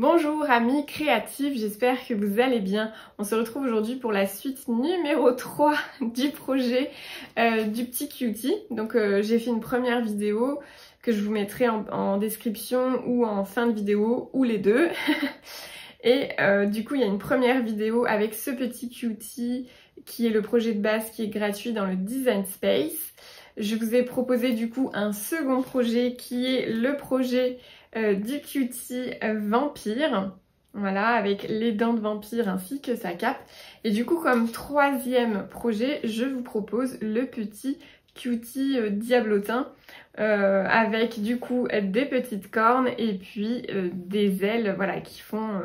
Bonjour amis créatifs, j'espère que vous allez bien. On se retrouve aujourd'hui pour la suite numéro 3 du projet euh, du petit cutie. Donc euh, j'ai fait une première vidéo que je vous mettrai en, description ou en fin de vidéo ou les deux. Et euh, du coup il y a une première vidéo avec ce petit cutie qui est le projet de base qui est gratuit dans le Design Space. Je vous ai proposé du coup un second projet qui est le projet euh, du cutie vampire. Voilà, avec les dents de vampire ainsi que sa cape. Et du coup, comme troisième projet, je vous propose le petit cutie euh, diablotin euh, avec du coup des petites cornes et puis des ailes voilà qui font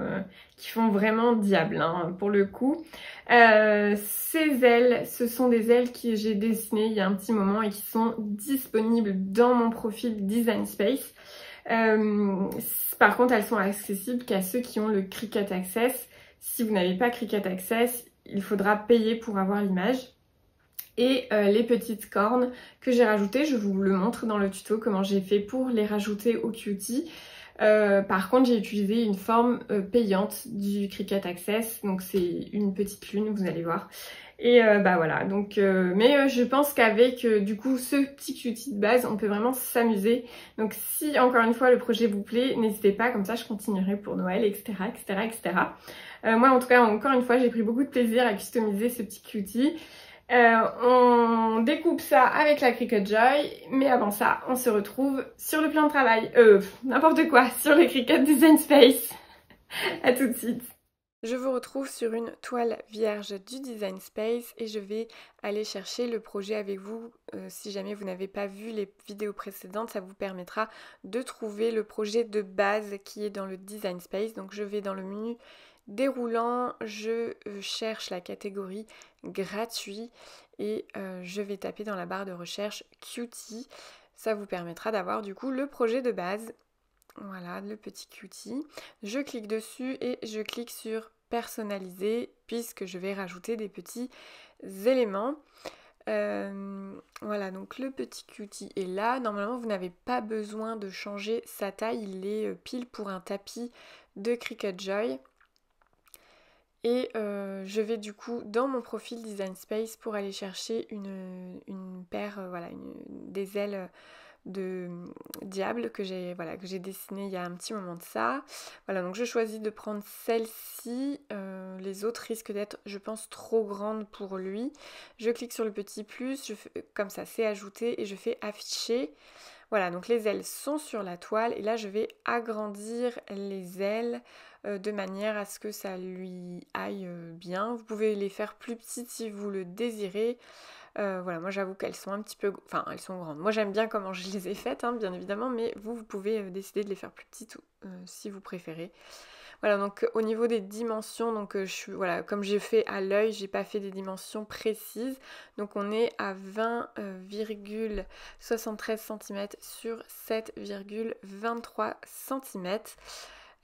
qui font vraiment diable hein, pour le coup ces ailes ce sont des ailes que j'ai dessinées il y a un petit moment et qui sont disponibles dans mon profil design space euh, par contre, elles sont accessibles qu'à ceux qui ont le Cricut Access. Si vous n'avez pas Cricut Access, il faudra payer pour avoir l'image. Et euh, les petites cornes que j'ai rajoutées, je vous le montre dans le tuto comment j'ai fait pour les rajouter au Cutie. Euh, par contre, j'ai utilisé une forme euh, payante du Cricut Access, donc c'est une petite lune, vous allez voir. Et euh, bah voilà, donc mais je pense qu'avec du coup ce petit cutie de base, on peut vraiment s'amuser. Donc si encore une fois le projet vous plaît, n'hésitez pas, comme ça je continuerai pour Noël, etc. etc., etc. moi en tout cas, encore une fois, j'ai pris beaucoup de plaisir à customiser ce petit cutie. Euh, on découpe ça avec la Cricut Joy, mais avant ça, on se retrouve sur le plan de travail. Euh, n'importe quoi, sur le Cricut Design Space. à tout de suite. Je vous retrouve sur une toile vierge du Design Space et je vais aller chercher le projet avec vous. Euh, si jamais vous n'avez pas vu les vidéos précédentes, ça vous permettra de trouver le projet de base qui est dans le Design Space. Donc je vais dans le menu déroulant, je euh, cherche la catégorie gratuit et euh, je vais taper dans la barre de recherche Cutie. Ça vous permettra d'avoir du coup le projet de base. Voilà, le petit Cutie. Je clique dessus et je clique sur personnaliser puisque je vais rajouter des petits éléments. Euh, voilà, donc le petit cutie est là. Normalement, vous n'avez pas besoin de changer sa taille. Il est euh, pile pour un tapis de cricket Joy. Et euh, je vais du coup dans mon profil Design Space pour aller chercher une, paire, euh, voilà, des ailes de diable que j'ai voilà, que j'ai dessiné il y a un petit moment de ça. Voilà, donc je choisis de prendre celle-ci. Euh, les autres risquent d'être, je pense, trop grandes pour lui. Je clique sur le petit plus, je comme ça, c'est ajouté et je fais afficher. Voilà, donc les ailes sont sur la toile et là je vais agrandir les ailes euh, de manière à ce que ça lui aille euh, bien. Vous pouvez les faire plus petites si vous le désirez. Euh, voilà, moi j'avoue qu'elles sont un petit peu... Enfin, elles sont grandes. Moi j'aime bien comment je les ai faites, hein, bien évidemment, mais vous, vous pouvez décider de les faire plus petites si vous préférez. Voilà, donc au niveau des dimensions, donc je voilà, comme j'ai fait à l'œil, j'ai pas fait des dimensions précises. Donc on est à 20,73 cm sur 7,23 cm.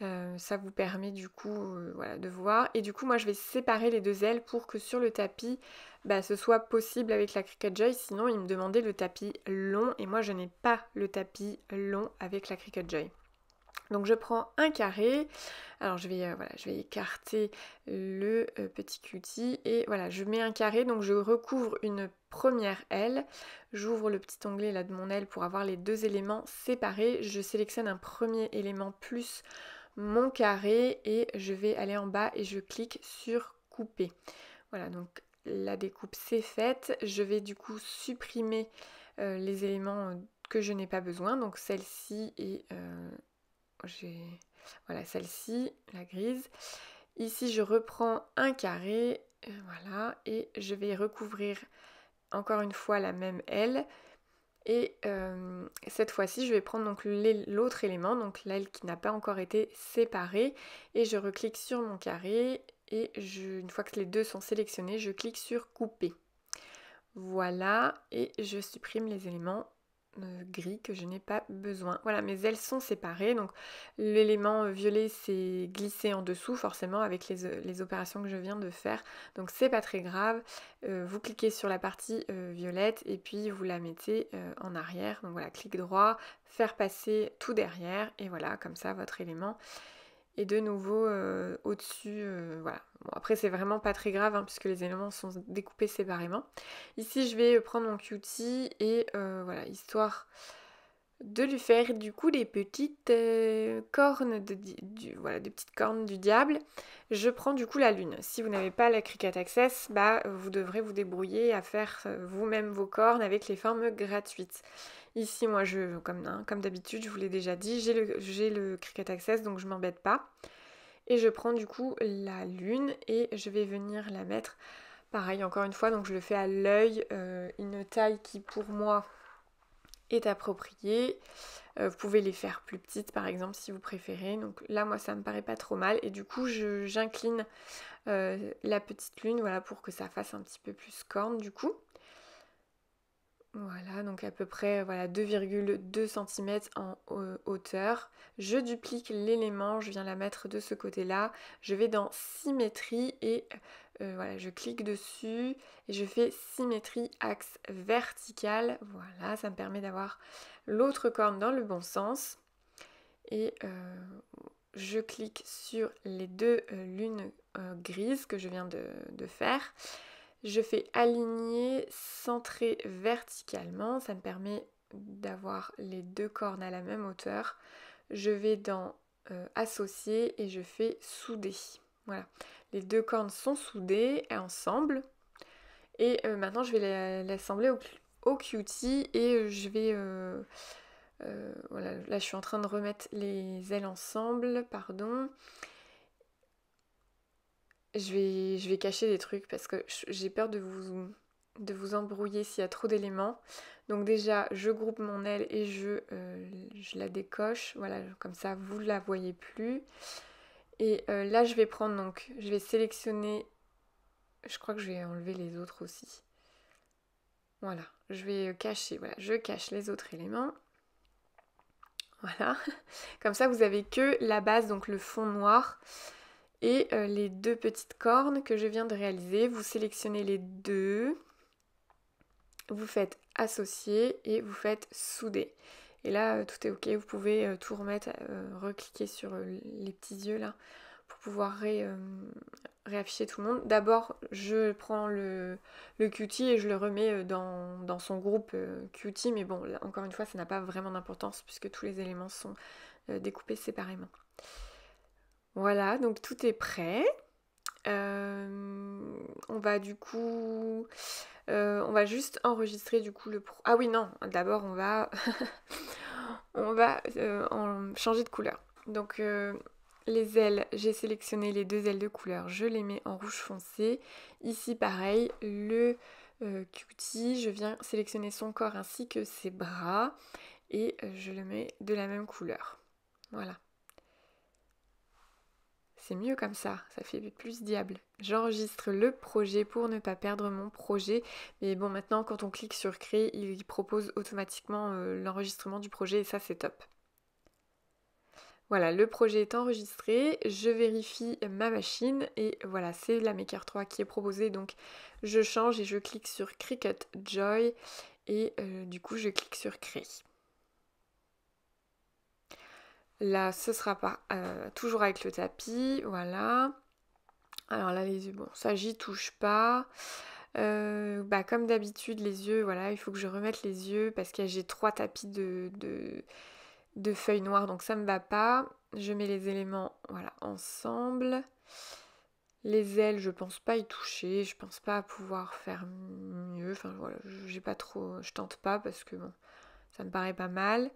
Euh, ça vous permet du coup euh, voilà, de voir. Et du coup, moi, je vais séparer les deux ailes pour que sur le tapis, bah, ce soit possible avec la Cricut Joy. Sinon, il me demandait le tapis long et moi, je n'ai pas le tapis long avec la Cricut Joy. Donc je prends un carré, alors je vais, euh, voilà, je vais écarter le petit cutie et voilà, je mets un carré, donc je recouvre une première aile, j'ouvre le petit onglet là de mon aile pour avoir les deux éléments séparés, je sélectionne un premier élément plus mon carré et je vais aller en bas et je clique sur couper. Voilà, donc la découpe c'est faite. Je vais du coup supprimer euh, les éléments euh, que je n'ai pas besoin. Donc celle-ci et euh, j'ai voilà celle-ci, la grise. Ici je reprends un carré, voilà, et je vais recouvrir encore une fois la même aile. Et euh, cette fois-ci, je vais prendre donc l'autre élément, donc l'aile qui n'a pas encore été séparée. Et je reclique sur mon carré et je, une fois que les deux sont sélectionnés, je clique sur couper. Voilà, et je supprime les éléments euh, gris que je n'ai pas besoin. Voilà, mes ailes sont séparées, donc l'élément euh, violet s'est glissé en dessous forcément avec euh, les, opérations que je viens de faire, donc c'est pas très grave. vous cliquez sur la partie violette et puis vous la mettez en arrière, donc voilà, clic droit, faire passer tout derrière et voilà, comme ça votre élément et de nouveau euh, au-dessus. Euh, voilà. Bon, après, c'est vraiment pas très grave hein, puisque les éléments sont découpés séparément. Ici, je vais euh, prendre mon cutie et voilà, histoire de lui faire du coup des petites cornes de, du, des petites cornes du diable. Je prends du coup la lune. Si vous n'avez pas la cricket Access, bah, vous devrez vous débrouiller à faire vous-même vos cornes avec les formes gratuites. Ici, moi, je, comme, comme d'habitude, je vous l'ai déjà dit, j'ai le, le Cricut Access, donc je m'embête pas. Et je prends du coup la lune et je vais venir la mettre, pareil encore une fois, donc je le fais à l'œil, euh, une taille qui pour moi est appropriée. Euh, vous pouvez les faire plus petites par exemple si vous préférez. Donc là moi ça me paraît pas trop mal et du coup j'incline euh, la petite lune voilà pour que ça fasse un petit peu plus corne du coup. Voilà, donc à peu près voilà, 2,2 cm en euh, hauteur. Je duplique l'élément, je viens la mettre de ce côté-là. Je vais dans symétrie et euh, voilà, je clique dessus et je fais symétrie axe vertical. Voilà, ça me permet d'avoir l'autre corne dans le bon sens. Et euh, je clique sur les deux lunes grises que je viens de faire. Je fais aligner, centrer verticalement. Ça me permet d'avoir les deux cornes à la même hauteur. Je vais dans euh, associer et je fais souder. Voilà. Les deux cornes sont soudées et ensemble. Et euh, maintenant, je vais l'assembler au, au, cutie et euh, je vais... voilà, là je suis en train de remettre les ailes ensemble, pardon je vais, je vais cacher des trucs parce que j'ai peur de vous, de vous embrouiller s'il y a trop d'éléments. Donc déjà, je groupe mon aile et je, euh, je la décoche. Voilà, comme ça, vous ne la voyez plus. Et euh, là, je vais prendre donc, je vais sélectionner, je crois que je vais enlever les autres aussi. Voilà, je vais euh, cacher, voilà, je cache les autres éléments. Voilà, comme ça, vous avez que la base, donc le fond noir et euh, les deux petites cornes que je viens de réaliser. Vous sélectionnez les deux, vous faites associer et vous faites souder. Et là, euh, tout est ok, vous pouvez euh, tout remettre, recliquer sur les petits yeux là pour pouvoir réafficher tout le monde. D'abord, je prends le, cutie et je le remets dans, son groupe cutie, mais bon, encore une fois, ça n'a pas vraiment d'importance puisque tous les éléments sont découpés séparément. Voilà, donc tout est prêt. Euh, on va du coup, euh, on va juste enregistrer du coup le. ah oui non, d'abord on va, on va euh, changer de couleur. Donc les ailes, j'ai sélectionné les deux ailes de couleur, je les mets en rouge foncé. Ici pareil, le cutie, je viens sélectionner son corps ainsi que ses bras et je le mets de la même couleur. Voilà. C'est mieux comme ça, ça fait plus diable. J'enregistre le projet pour ne pas perdre mon projet. Mais bon, maintenant, quand on clique sur créer, il propose automatiquement euh, l'enregistrement du projet et ça, c'est top. Voilà, le projet est enregistré, je vérifie ma machine et voilà, c'est la Maker 3 qui est proposée. Donc, je change et je clique sur Cricut Joy et euh, du coup, je clique sur créer. Là, ce sera pas euh, toujours avec le tapis, voilà. Alors là, les yeux, bon, ça j'y touche pas. Euh, bah, comme d'habitude, les yeux, voilà, il faut que je remette les yeux parce que j'ai trois tapis de, feuilles noires, donc ça me va pas. Je mets les éléments, voilà, ensemble. Les ailes, je pense pas y toucher, je pense pas pouvoir faire mieux. Enfin voilà, j'ai pas trop, je tente pas parce que bon, ça me paraît pas mal.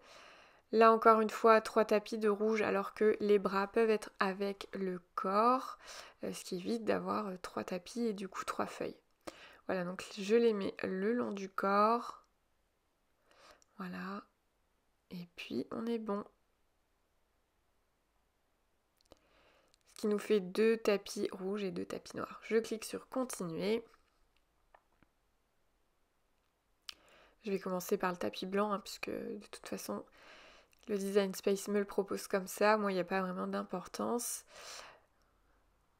Là encore une fois, trois tapis de rouge alors que les bras peuvent être avec le corps, euh, ce qui évite d'avoir euh, trois tapis et du coup trois feuilles. Voilà, donc je les mets le long du corps. Voilà. Et puis on est bon. Ce qui nous fait deux tapis rouges et deux tapis noirs. Je clique sur continuer. Je vais commencer par le tapis blanc, hein, puisque de toute façon, le design space me le propose comme ça. Moi, il n'y a pas vraiment d'importance.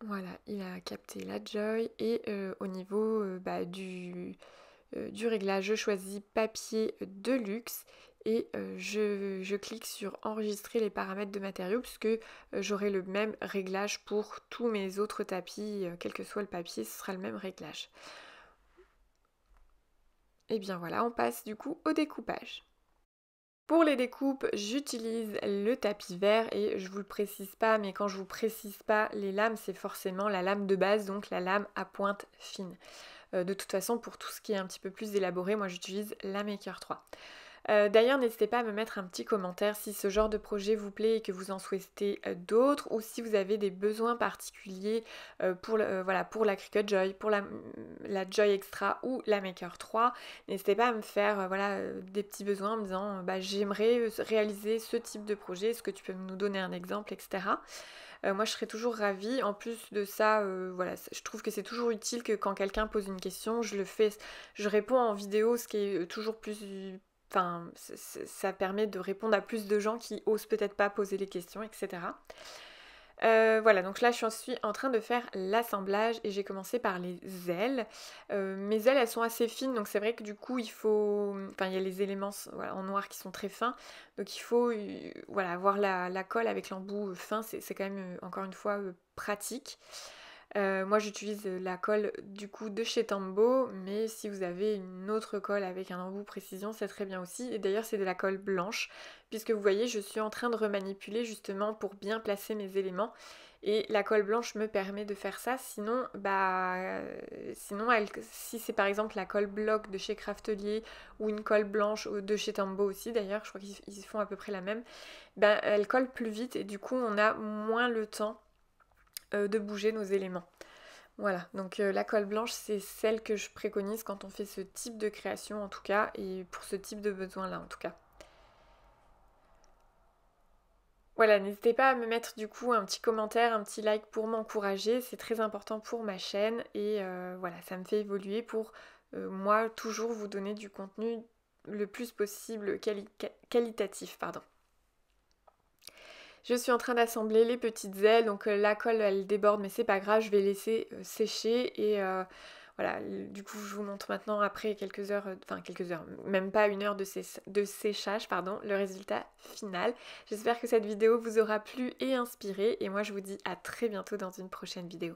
Voilà, il a capté la joy. Et euh, au niveau euh, bah, euh, du, réglage, je choisis papier de luxe et je, je, clique sur enregistrer les paramètres de matériaux puisque j'aurai le même réglage pour tous mes autres tapis, quel que soit le papier, ce sera le même réglage. Et eh bien voilà, on passe du coup au découpage. Pour les découpes, j'utilise le tapis vert et je vous le précise pas, mais quand je vous précise pas les lames, c'est forcément la lame de base, donc la lame à pointe fine. Euh, de toute façon, pour tout ce qui est un petit peu plus élaboré, moi j'utilise la Maker 3. Euh, d'ailleurs, n'hésitez pas à me mettre un petit commentaire si ce genre de projet vous plaît et que vous en souhaitez euh, d'autres ou si vous avez des besoins particuliers euh, pour, voilà, pour la Cricut Joy, pour la, Joy Extra ou la Maker 3. N'hésitez pas à me faire voilà, des petits besoins en me disant bah, j'aimerais réaliser ce type de projet, est-ce que tu peux nous donner un exemple, etc moi, je serais toujours ravie. En plus de ça, voilà, je trouve que c'est toujours utile que quand quelqu'un pose une question, je le fais, je réponds en vidéo, ce qui est toujours plus enfin, ça permet de répondre à plus de gens qui osent peut-être pas poser les questions, etc. Euh, voilà, donc là je suis en train de faire l'assemblage et j'ai commencé par les ailes. Euh, mes ailes elles sont assez fines donc c'est vrai que du coup il faut. Enfin il y a les éléments en noir qui sont très fins donc il faut euh, voilà, avoir la, la, colle avec l'embout fin, c'est quand même encore une fois pratique. Euh, moi j'utilise la colle du coup de chez Tambo, mais si vous avez une autre colle avec un embout précision, c'est très bien aussi. Et d'ailleurs c'est de la colle blanche, puisque vous voyez je suis en train de remanipuler justement pour bien placer mes éléments. Et la colle blanche me permet de faire ça, sinon, bah, sinon elle, si c'est par exemple la colle bloc de chez Craftelier ou une colle blanche de chez Tambo aussi d'ailleurs, je crois qu'ils font à peu près la même, bah, elle colle plus vite et du coup on a moins le temps euh, de bouger nos éléments. Voilà, donc euh, la colle blanche, c'est celle que je préconise quand on fait ce type de création en tout cas, et pour ce type de besoin-là en tout cas. Voilà, n'hésitez pas à me mettre du coup un petit commentaire, un petit like pour m'encourager, c'est très important pour ma chaîne et euh, voilà, ça me fait évoluer pour moi toujours vous donner du contenu le plus possible qualitatif, pardon. Je suis en train d'assembler les petites ailes, donc euh, la colle elle déborde mais c'est pas grave, je vais laisser euh, sécher et euh, voilà, du coup je vous montre maintenant après quelques heures, enfin quelques heures, même pas une heure de, de séchage, pardon, le résultat final. J'espère que cette vidéo vous aura plu et inspiré et moi je vous dis à très bientôt dans une prochaine vidéo.